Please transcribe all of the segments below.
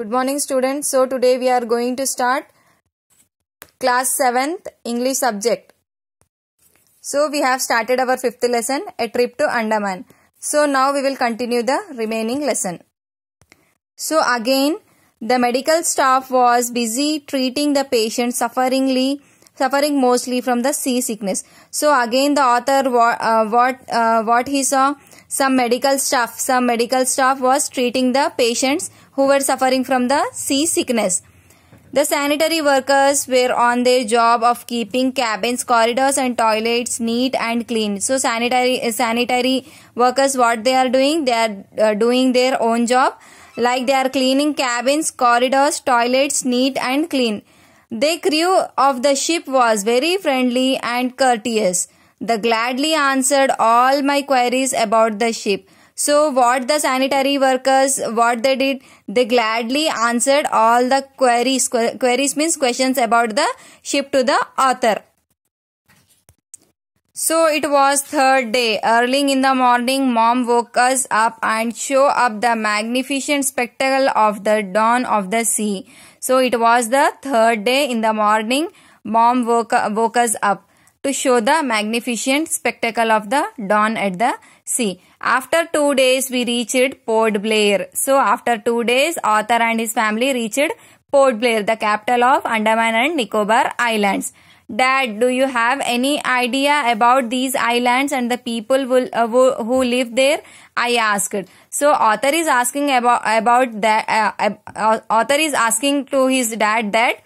Good morning students. So today we are going to start class 7th English subject. So we have started our 5th lesson a trip to Andaman. So now we will continue the remaining lesson. So again the medical staff was busy treating the patient sufferingly suffering mostly from the sea sickness. So again the author uh, what uh, what he saw some medical staff, some medical staff was treating the patients who were suffering from the sea sickness. The sanitary workers were on their job of keeping cabins, corridors and toilets neat and clean. So sanitary uh, sanitary workers what they are doing? They are uh, doing their own job like they are cleaning cabins, corridors, toilets neat and clean. The crew of the ship was very friendly and courteous. The gladly answered all my queries about the ship. So what the sanitary workers, what they did, they gladly answered all the queries. Queries means questions about the ship to the author. So it was third day. Early in the morning, mom woke us up and show up the magnificent spectacle of the dawn of the sea. So it was the third day in the morning. Mom woke, woke us up to show the magnificent spectacle of the dawn at the sea. After two days, we reached Port Blair. So, after two days, Arthur and his family reached Port Blair, the capital of Andaman and Nicobar Islands. Dad, do you have any idea about these islands and the people will, uh, who, who live there? I asked. So author is asking about about that. Uh, uh, author is asking to his dad that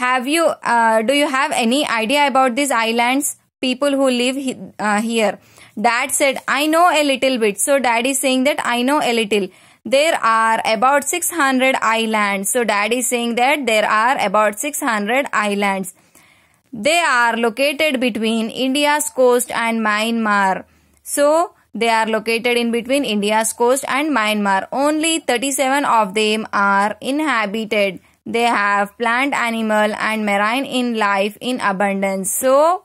have you, uh, do you have any idea about these islands? People who live he, uh, here. Dad said, I know a little bit. So dad is saying that I know a little. There are about 600 islands. So dad is saying that there are about 600 islands. They are located between India's coast and Myanmar. So, they are located in between India's coast and Myanmar. Only 37 of them are inhabited. They have plant, animal and marine in life in abundance. So,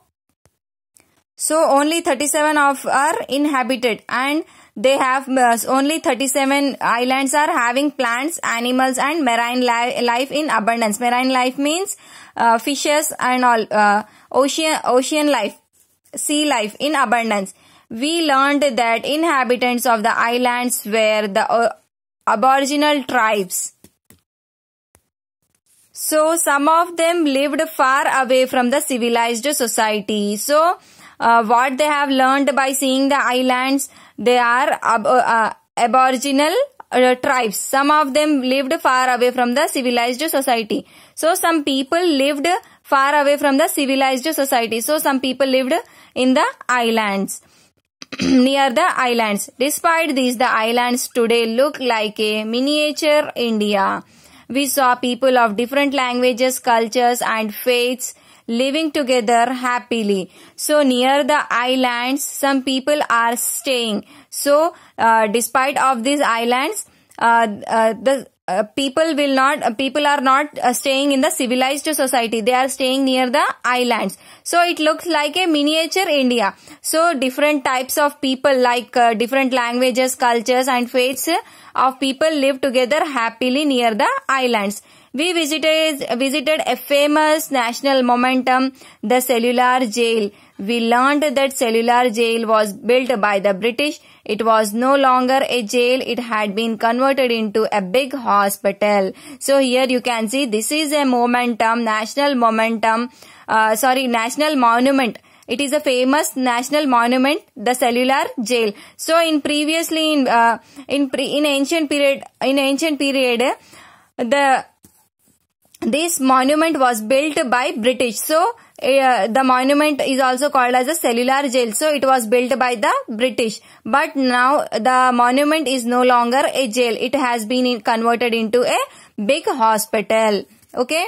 so only 37 of are inhabited and they have uh, only 37 islands are having plants, animals and marine li life in abundance. Marine life means uh, fishes and all uh, ocean, ocean life, sea life in abundance. We learned that inhabitants of the islands were the uh, aboriginal tribes. So some of them lived far away from the civilized society. So uh, what they have learned by seeing the islands, they are ab uh, uh, aboriginal uh, tribes. Some of them lived far away from the civilized society. So some people lived far away from the civilized society. So some people lived in the islands. near the islands. Despite these, the islands today look like a miniature India we saw people of different languages, cultures and faiths living together happily. So near the islands, some people are staying. So uh, despite of these islands, uh, uh, the uh, people will not uh, people are not uh, staying in the civilized society they are staying near the islands so it looks like a miniature india so different types of people like uh, different languages cultures and faiths of people live together happily near the islands we visited, visited a famous national momentum, the cellular jail. We learned that cellular jail was built by the British. It was no longer a jail. It had been converted into a big hospital. So here you can see this is a momentum, national momentum, uh, sorry, national monument. It is a famous national monument, the cellular jail. So in previously in uh, in pre, in ancient period in ancient period the this monument was built by British. So, uh, the monument is also called as a cellular jail. So, it was built by the British. But now, the monument is no longer a jail. It has been converted into a big hospital. Okay.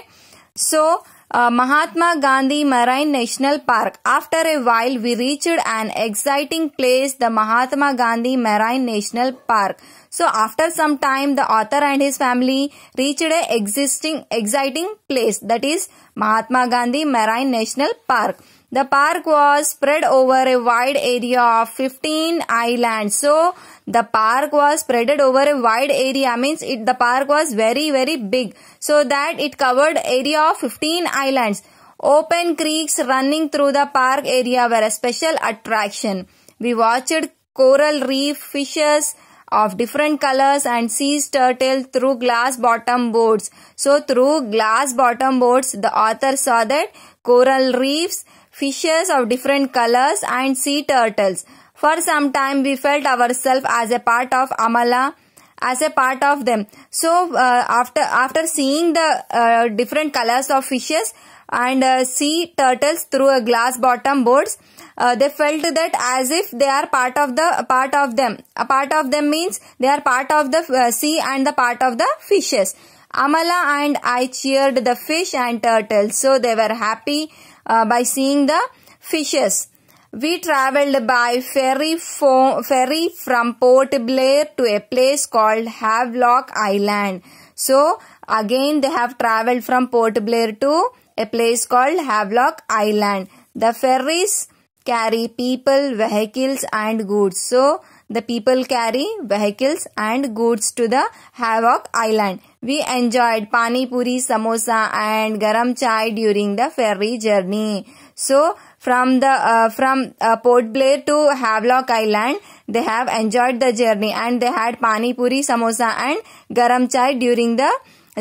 So, uh, Mahatma Gandhi Marine National Park. After a while, we reached an exciting place, the Mahatma Gandhi Marine National Park. So after some time, the author and his family reached a existing exciting place, that is Mahatma Gandhi Marine National Park. The park was spread over a wide area of 15 islands. So, the park was spreaded over a wide area means it, the park was very very big. So, that it covered area of 15 islands. Open creeks running through the park area were a special attraction. We watched coral reef fishes, of different colors and sea turtle through glass bottom boards. So through glass bottom boards the author saw that coral reefs, fishes of different colors and sea turtles. For some time we felt ourselves as a part of Amala, as a part of them. So uh, after after seeing the uh, different colors of fishes and uh, sea turtles through a glass bottom boards, uh, they felt that as if they are part of the part of them. A part of them means they are part of the uh, sea and the part of the fishes. Amala and I cheered the fish and turtles. So they were happy uh, by seeing the fishes. We travelled by ferry, ferry from Port Blair to a place called Havelock Island. So again they have travelled from Port Blair to a place called Havelock Island. The ferries carry people, vehicles and goods. So the people carry vehicles and goods to the Havoc Island. We enjoyed Pani Puri, Samosa and Garam Chai during the ferry journey. So, from the uh, from uh, Port Blair to Havelock Island, they have enjoyed the journey and they had Pani Puri, Samosa and Garam Chai during the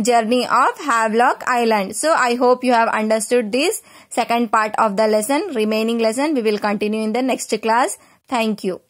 journey of Havelock Island. So, I hope you have understood this second part of the lesson. Remaining lesson, we will continue in the next class. Thank you.